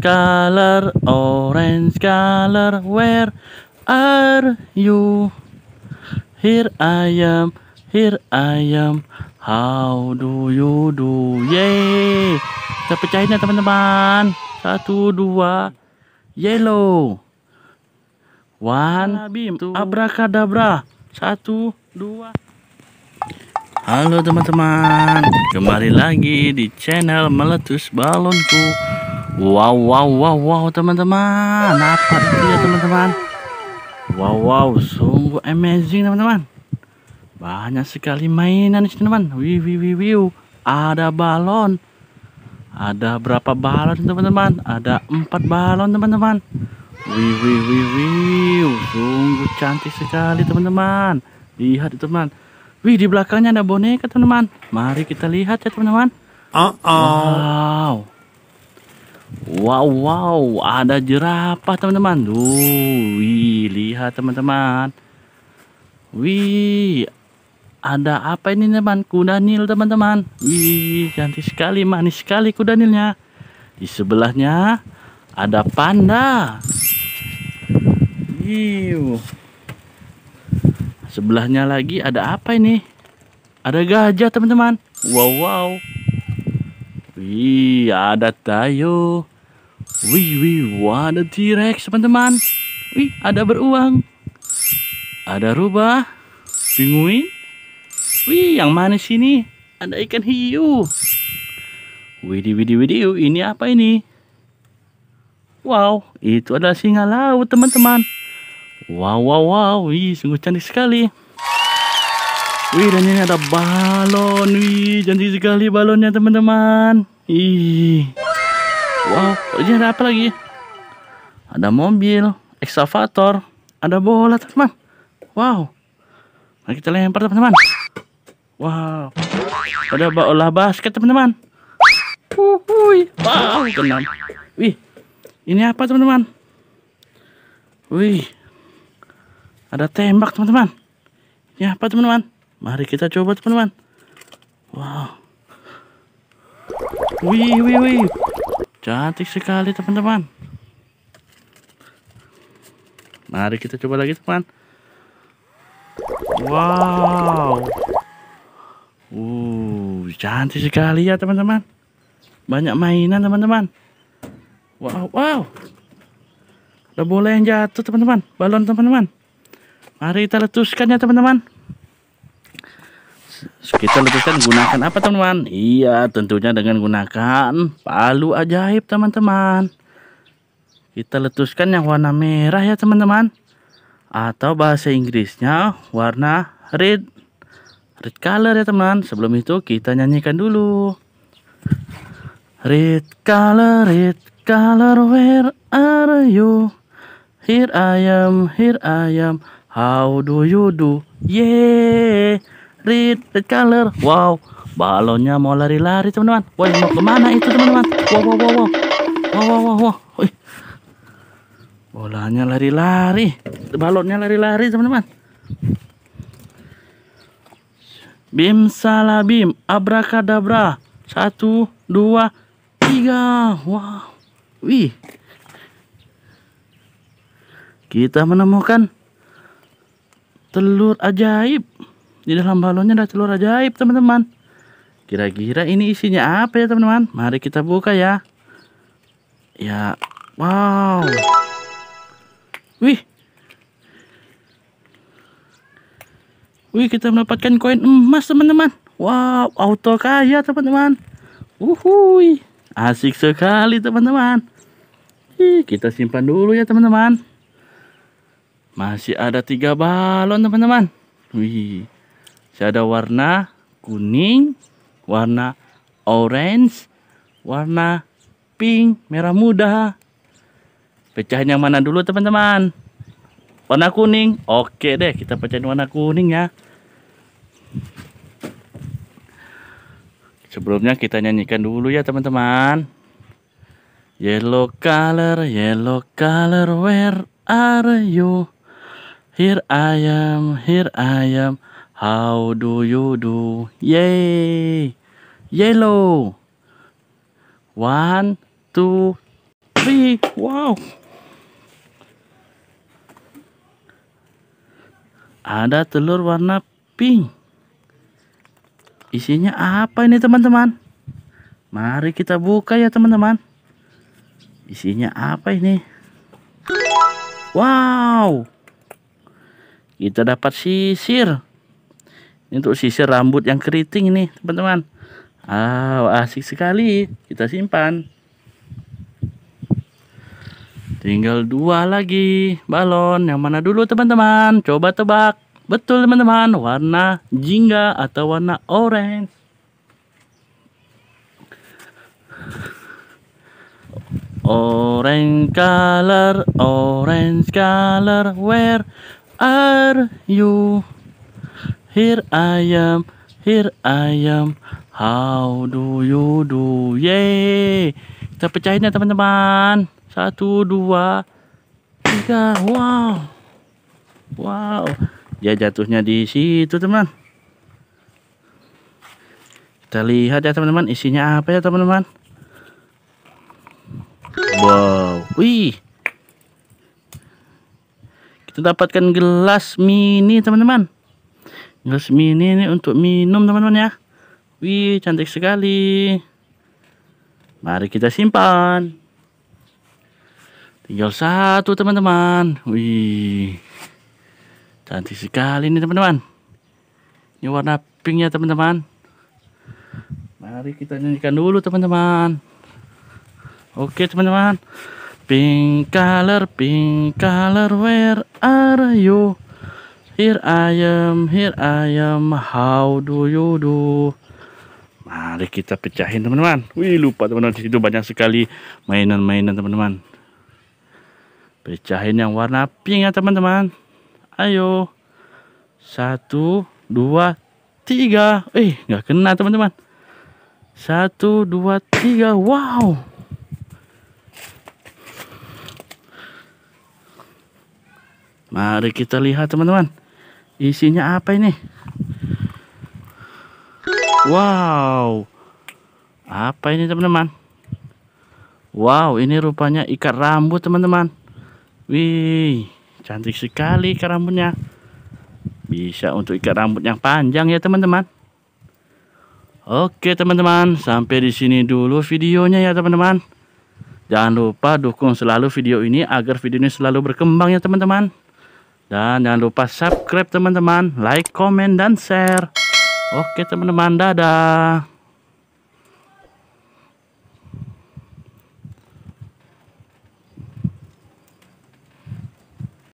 color, orange color, where are you? Here I am, here I am, how do you do? Yeay! Kita pecahin ya teman-teman. Satu, dua, yellow. One, beam, two, Satu, dua. Halo teman-teman, kembali lagi di channel Meletus Balonku Wow, wow, wow, wow, teman-teman. Apa dia ya, teman-teman? Wow, wow, sungguh amazing, teman-teman. Banyak sekali mainan di sini, teman. Wih, wih, wih, wih. Ada balon. Ada berapa balon, teman-teman? Ada empat balon, teman-teman. Wih, wih, wih, wih. Sungguh cantik sekali, teman-teman. Lihat, teman. Wih, di belakangnya ada boneka, teman-teman. Mari kita lihat ya, teman-teman. Uh -oh. Wow. Wow, wow, ada jerapah teman-teman. Wih, lihat teman-teman. Wih, ada apa ini teman? Kuda nil teman-teman. Wih, cantik sekali, manis sekali kuda nilnya. Di sebelahnya ada panda. Iu. Sebelahnya lagi ada apa ini? Ada gajah teman-teman. Wow, wow. Wih, ada tayo. Wih, wih, wah ada T-Rex, teman-teman. Wih, ada beruang. Ada rubah. Pinguin. Wih, yang mana sini? Ada ikan hiu. wih, widi, wih, ini apa ini? Wow, itu adalah singa laut, teman-teman. Wow, wow, wow, wih, sungguh cantik sekali. Wih, dan ini ada balon, wih, cantik sekali balonnya, teman-teman. Ih. Wow, ini ada apa lagi? Ada mobil, ekskavator, ada bola, teman. teman Wow. Mari kita lempar, teman-teman. Wow. Ada bola basket, teman-teman. Wuhui. Wow, tenang. Wih. Ini apa, teman-teman? Wih. Ada tembak, teman-teman. Ini apa, teman-teman? Mari kita coba, teman-teman. Wow. Wih, wih, wih. Cantik sekali teman-teman. Mari kita coba lagi teman. Wow. Uh, cantik sekali ya teman-teman. Banyak mainan teman-teman. Wow, wow. Udah boleh yang jatuh teman-teman. Balon teman-teman. Mari kita letuskan ya teman-teman kita lukiskan gunakan apa teman-teman? Iya tentunya dengan gunakan palu ajaib teman-teman Kita letuskan yang warna merah ya teman-teman Atau bahasa Inggrisnya warna red Red color ya teman Sebelum itu kita nyanyikan dulu Red color, red color, where are you? Here I am, here I am, how do you do? Yeah red red color wow balonnya mau lari-lari teman-teman woi mau kemana itu teman-teman wow wow wow wow wow wow wow, wow. bolanya lari-lari balonnya lari-lari teman-teman bim salah bim abrakadabra satu dua tiga wow wih kita menemukan telur ajaib di dalam balonnya ada telur ajaib, teman-teman. Kira-kira ini isinya apa ya, teman-teman? Mari kita buka ya. Ya, wow. Wih. Wih, kita mendapatkan koin emas, teman-teman. Wow, auto kaya, teman-teman. Uhuy. Asik sekali, teman-teman. kita simpan dulu ya, teman-teman. Masih ada tiga balon, teman-teman. Wih. Saya ada warna kuning, warna orange, warna pink, merah muda. Pecahnya mana dulu teman-teman? Warna kuning. Oke deh, kita pecahin warna kuning ya. Sebelumnya kita nyanyikan dulu ya teman-teman. Yellow color, yellow color, where are you? Here I am, here I am. How do you do? Yay! Yellow! One, two, three. Wow! Ada telur warna pink. Isinya apa ini teman-teman? Mari kita buka ya teman-teman. Isinya apa ini? Wow! Kita dapat sisir untuk sisir rambut yang keriting ini teman-teman ah asik sekali kita simpan tinggal dua lagi balon yang mana dulu teman-teman coba tebak betul teman-teman warna jingga atau warna orange Orange color, orange color, where are you? Here I am, here I am. How do you do? Yeay. Kita pecahin ya teman-teman. Satu, dua, tiga. Wow. Wow. Dia ya, jatuhnya di situ teman. Kita lihat ya teman-teman. Isinya apa ya teman-teman. Wow. Wih kita dapatkan gelas mini teman-teman Nusmi mini ini untuk minum teman-teman ya. Wih cantik sekali. Mari kita simpan. Tinggal satu teman-teman. Wih cantik sekali nih teman-teman. Ini warna pinknya teman-teman. Mari kita nyanyikan dulu teman-teman. Oke teman-teman. Pink color, pink color, where are you? Here I am, here I am, how do you do? Mari kita pecahin teman-teman. Wih lupa teman-teman, itu banyak sekali mainan-mainan teman-teman. Pecahin yang warna pink ya teman-teman. Ayo. Satu, dua, tiga. Eh, nggak kena teman-teman. Satu, dua, tiga. Wow. Mari kita lihat teman-teman. Isinya apa ini? Wow. Apa ini teman-teman? Wow, ini rupanya ikat rambut teman-teman. Wih, cantik sekali ikat rambutnya. Bisa untuk ikat rambut yang panjang ya teman-teman. Oke teman-teman, sampai di sini dulu videonya ya teman-teman. Jangan lupa dukung selalu video ini agar video ini selalu berkembang ya teman-teman. Dan jangan lupa subscribe teman-teman, like, komen, dan share. Oke teman-teman, dadah.